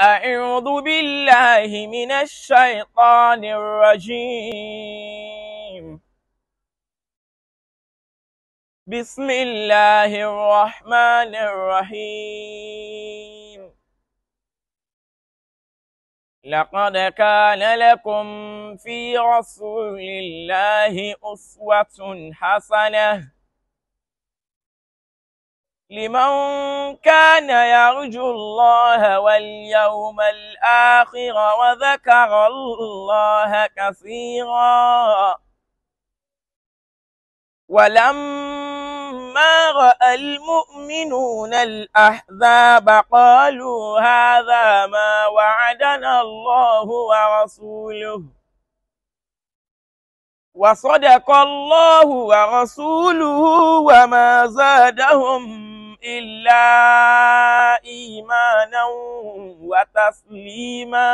أعوذ بالله من الشيطان الرجيم بسم الله الرحمن الرحيم لقد كان لكم في رسول الله أسوة حسنة لمن كان يرجو الله واليوم الآخر وذكر الله كثيرا ولما رأى المؤمنون الأحزاب قالوا هذا ما وعدنا الله ورسوله وصدق الله ورسوله وما زادهم إلا إيمانا وتسليما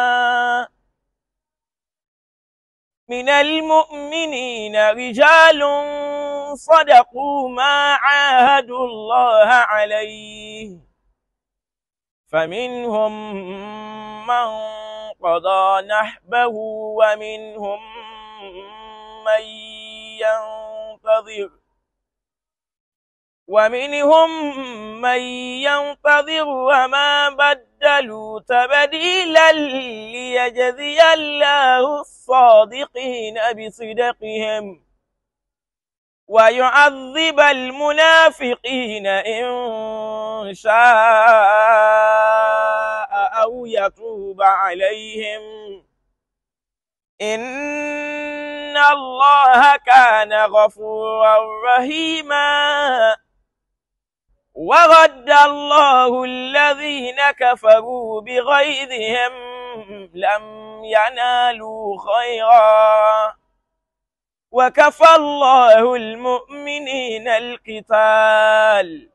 من المؤمنين رجال صدقوا ما عاهدوا الله عليه فمنهم من قضى نحبه ومنهم من ينتظر ومنهم من ينتظر وما بدلوا تبديلا ليجزي الله الصادقين بصدقهم ويعذب المنافقين إن شاء أو يتوب عليهم إن الله كان غفورا رحيما ورد الله الذين كفروا بغيظهم لم ينالوا خيرا وكفى الله المؤمنين القتال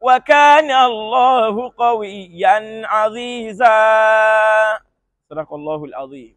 وكان الله قويا عزيزا صدق الله العظيم